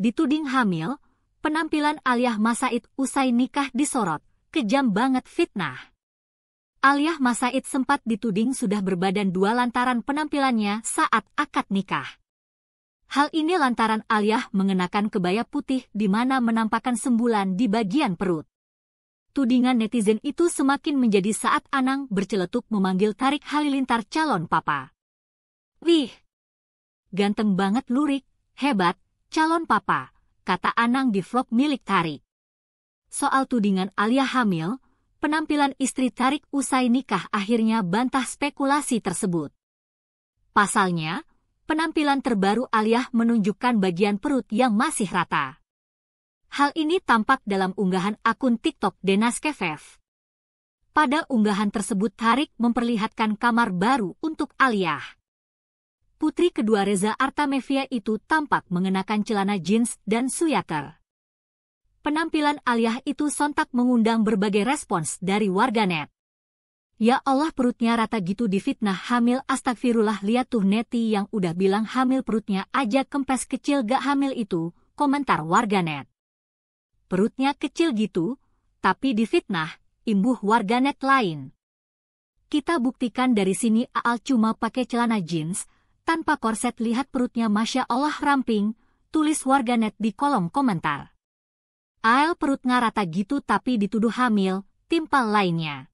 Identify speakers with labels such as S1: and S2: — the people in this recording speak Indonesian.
S1: dituding hamil, penampilan Aliyah Masaid usai nikah disorot, kejam banget fitnah. Aliyah Masaid sempat dituding sudah berbadan dua lantaran penampilannya saat akad nikah. Hal ini lantaran Aliyah mengenakan kebaya putih di mana menampakkan sembulan di bagian perut. Tudingan netizen itu semakin menjadi saat Anang berceletuk memanggil Tarik Halilintar calon papa. Wih, ganteng banget lurik, hebat, calon papa, kata Anang di vlog milik Tarik. Soal tudingan Alia hamil, penampilan istri Tarik usai nikah akhirnya bantah spekulasi tersebut. Pasalnya, penampilan terbaru Alia menunjukkan bagian perut yang masih rata. Hal ini tampak dalam unggahan akun TikTok Denas Kefev. Pada unggahan tersebut Tarik memperlihatkan kamar baru untuk Aliyah putri kedua Reza Artamevia itu tampak mengenakan celana jeans dan sweater. Penampilan Aliyah itu sontak mengundang berbagai respons dari warganet. Ya Allah perutnya rata gitu difitnah hamil astagfirullah lihat tuh neti yang udah bilang hamil perutnya aja kempes kecil gak hamil itu, komentar warganet. Perutnya kecil gitu, tapi difitnah, imbuh warganet lain. Kita buktikan dari sini Aal cuma pakai celana jeans, tanpa korset lihat perutnya Masya Allah ramping, tulis warganet di kolom komentar. Ael perut ngarata gitu tapi dituduh hamil, timpal lainnya.